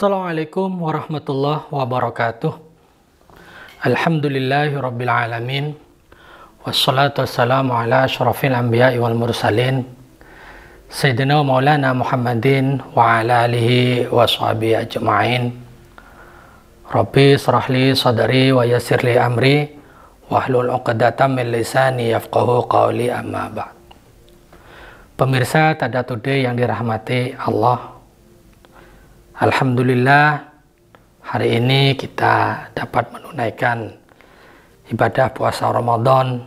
Assalamualaikum warahmatullahi wabarakatuh. Alhamdulillahi rabbil alamin. Wassalatu wassalamu ala asyrafil anbiya'i wal mursalin. Sayyidina wa maulana Muhammadin wa ala alihi wa sahbihi ajma'in. Rabbi srahli sadri wa yassirli amri wahlul uqdatan min lisani yafqahu qawli amma ba'd. Pemirsa Tada yang dirahmati Allah Alhamdulillah hari ini kita dapat menunaikan ibadah puasa Ramadan.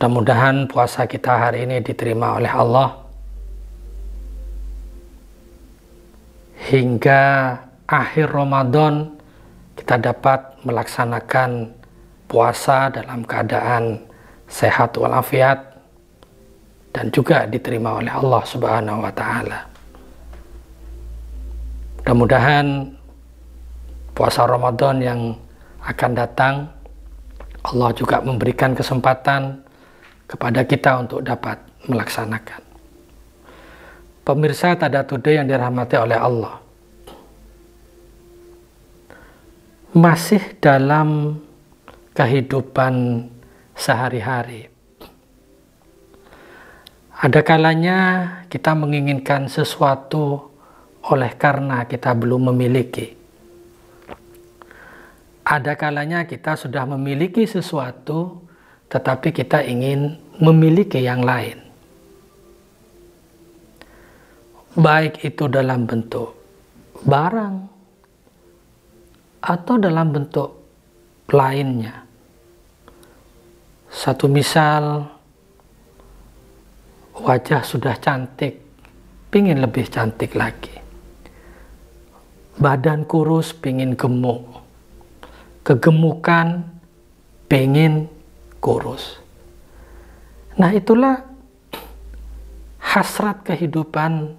Mudah-mudahan puasa kita hari ini diterima oleh Allah. Hingga akhir Ramadan kita dapat melaksanakan puasa dalam keadaan sehat walafiat dan juga diterima oleh Allah Subhanahu wa taala. Mudah-mudahan puasa Ramadan yang akan datang, Allah juga memberikan kesempatan kepada kita untuk dapat melaksanakan. Pemirsa Tadatude yang dirahmati oleh Allah, masih dalam kehidupan sehari-hari. Ada kalanya kita menginginkan sesuatu oleh karena kita belum memiliki. Ada kalanya kita sudah memiliki sesuatu, tetapi kita ingin memiliki yang lain, baik itu dalam bentuk barang atau dalam bentuk lainnya. Satu misal, wajah sudah cantik, pingin lebih cantik lagi badan kurus pengen gemuk, kegemukan pengen kurus. Nah itulah hasrat kehidupan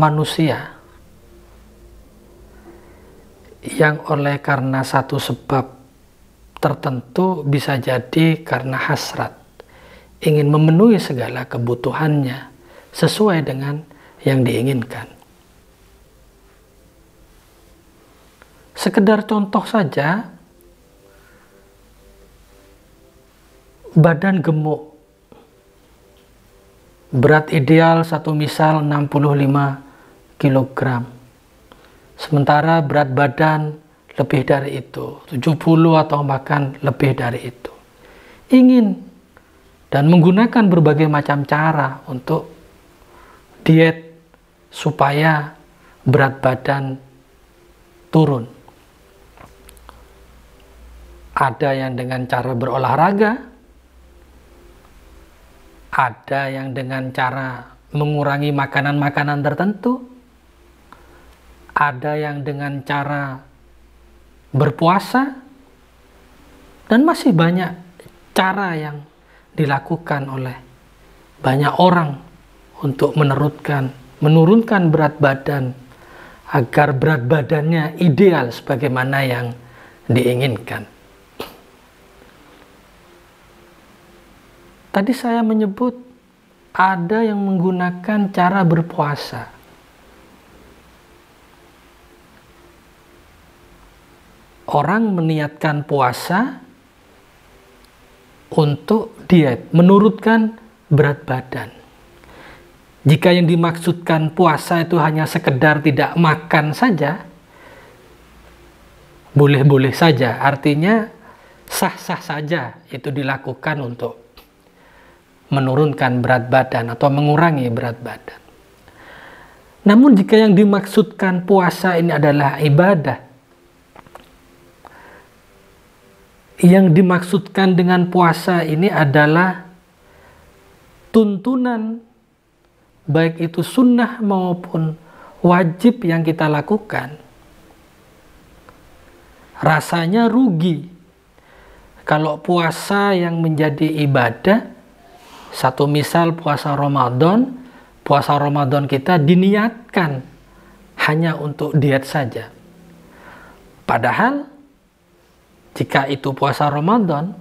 manusia yang oleh karena satu sebab tertentu bisa jadi karena hasrat ingin memenuhi segala kebutuhannya sesuai dengan yang diinginkan. sekedar contoh saja badan gemuk berat ideal satu misal 65 kg sementara berat badan lebih dari itu 70 atau bahkan lebih dari itu ingin dan menggunakan berbagai macam cara untuk diet supaya berat badan turun ada yang dengan cara berolahraga, ada yang dengan cara mengurangi makanan-makanan tertentu, ada yang dengan cara berpuasa, dan masih banyak cara yang dilakukan oleh banyak orang untuk menerutkan, menurunkan berat badan agar berat badannya ideal sebagaimana yang diinginkan. Tadi saya menyebut ada yang menggunakan cara berpuasa. Orang meniatkan puasa untuk diet, menurutkan berat badan. Jika yang dimaksudkan puasa itu hanya sekedar tidak makan saja, boleh-boleh saja. Artinya sah-sah saja itu dilakukan untuk menurunkan berat badan atau mengurangi berat badan. Namun jika yang dimaksudkan puasa ini adalah ibadah, yang dimaksudkan dengan puasa ini adalah tuntunan baik itu sunnah maupun wajib yang kita lakukan. Rasanya rugi kalau puasa yang menjadi ibadah satu misal puasa Ramadan, puasa Ramadan kita diniatkan hanya untuk diet saja. Padahal jika itu puasa Ramadan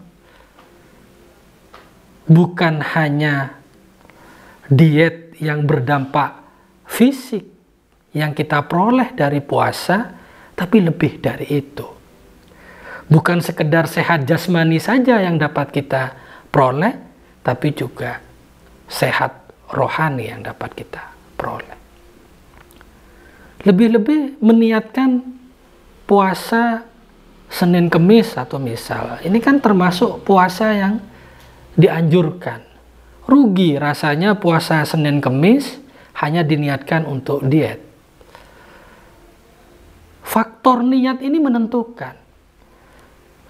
bukan hanya diet yang berdampak fisik yang kita peroleh dari puasa tapi lebih dari itu. Bukan sekedar sehat jasmani saja yang dapat kita peroleh, tapi juga sehat rohani yang dapat kita peroleh. Lebih-lebih meniatkan puasa Senin Kemis atau misal. Ini kan termasuk puasa yang dianjurkan. Rugi rasanya puasa Senin Kemis hanya diniatkan untuk diet. Faktor niat ini menentukan.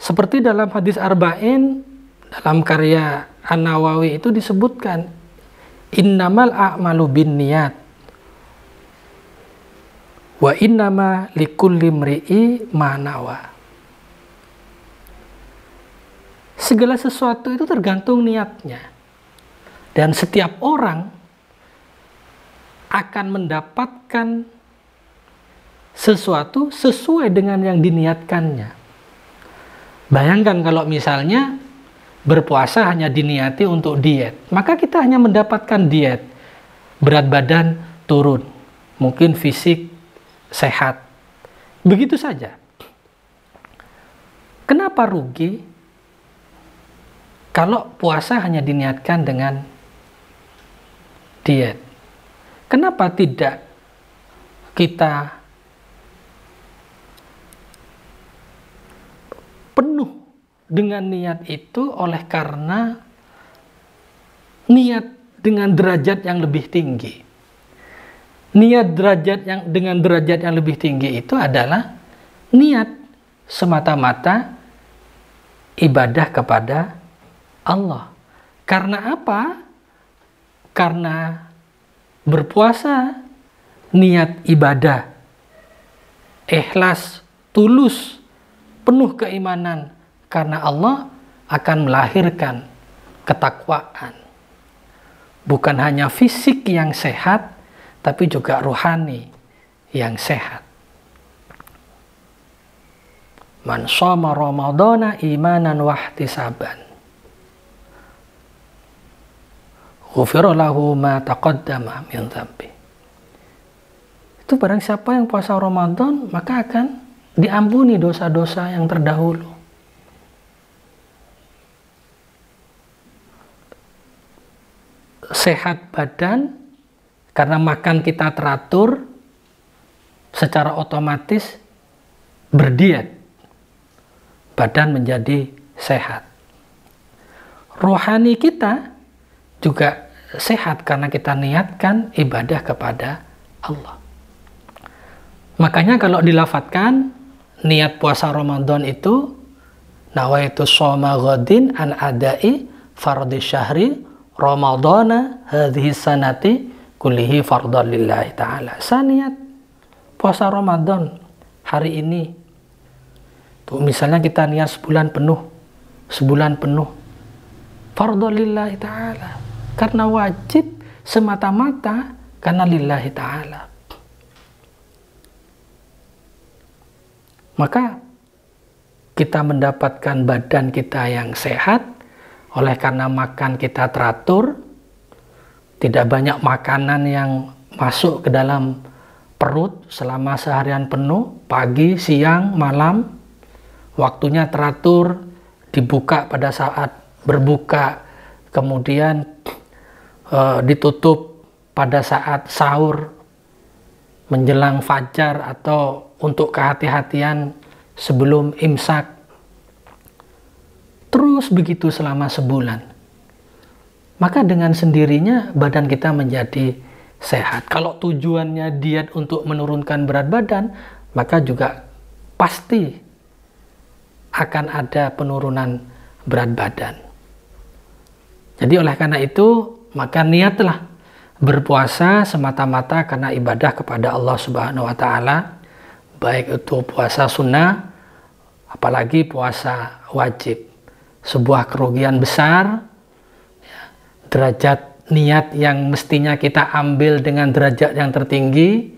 Seperti dalam hadis Arba'in, dalam karya An Nawawi itu disebutkan innamal a'malu bin niat wa innama likulli mri'i manawa segala sesuatu itu tergantung niatnya dan setiap orang akan mendapatkan sesuatu sesuai dengan yang diniatkannya bayangkan kalau misalnya berpuasa hanya diniati untuk diet, maka kita hanya mendapatkan diet. Berat badan turun, mungkin fisik sehat. Begitu saja. Kenapa rugi kalau puasa hanya diniatkan dengan diet? Kenapa tidak kita penuh dengan niat itu oleh karena niat dengan derajat yang lebih tinggi. Niat derajat yang dengan derajat yang lebih tinggi itu adalah niat semata-mata ibadah kepada Allah. Karena apa? Karena berpuasa niat ibadah ikhlas tulus penuh keimanan karena Allah akan melahirkan ketakwaan. Bukan hanya fisik yang sehat, tapi juga rohani yang sehat. Man soma Ramadana imanan wahtisaban. Ghufira ma taqaddama min dhanbi. Itu barang siapa yang puasa Ramadan, maka akan diampuni dosa-dosa yang terdahulu. sehat badan karena makan kita teratur secara otomatis berdiet badan menjadi sehat rohani kita juga sehat karena kita niatkan ibadah kepada Allah makanya kalau dilafatkan niat puasa Ramadan itu nawaitu soma ghadin an adai fardi syahri Ramadana hadhi sanati kulihi fardhan lillahi ta'ala. Saya niat puasa Ramadan hari ini. Tuh misalnya kita niat sebulan penuh. Sebulan penuh. Fardhan lillahi ta'ala. Karena wajib semata-mata karena lillahi ta'ala. Maka kita mendapatkan badan kita yang sehat, oleh karena makan kita teratur, tidak banyak makanan yang masuk ke dalam perut selama seharian penuh, pagi, siang, malam, waktunya teratur, dibuka pada saat berbuka, kemudian e, ditutup pada saat sahur menjelang fajar atau untuk kehati-hatian sebelum imsak Terus begitu selama sebulan. Maka dengan sendirinya badan kita menjadi sehat. Kalau tujuannya diet untuk menurunkan berat badan, maka juga pasti akan ada penurunan berat badan. Jadi oleh karena itu, maka niatlah berpuasa semata-mata karena ibadah kepada Allah Subhanahu wa taala, baik itu puasa sunnah apalagi puasa wajib sebuah kerugian besar, ya, derajat niat yang mestinya kita ambil dengan derajat yang tertinggi,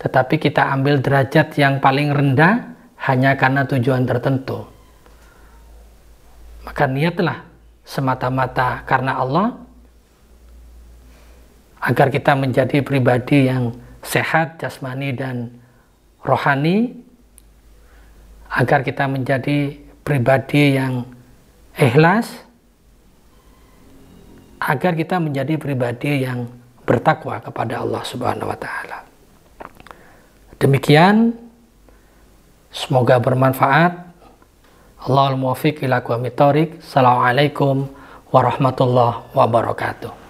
tetapi kita ambil derajat yang paling rendah hanya karena tujuan tertentu. Maka niatlah semata-mata karena Allah agar kita menjadi pribadi yang sehat jasmani dan rohani agar kita menjadi pribadi yang ikhlas agar kita menjadi pribadi yang bertakwa kepada Allah Subhanahu wa taala. Demikian semoga bermanfaat. Allahul muwaffiq ila Assalamualaikum warahmatullahi wabarakatuh.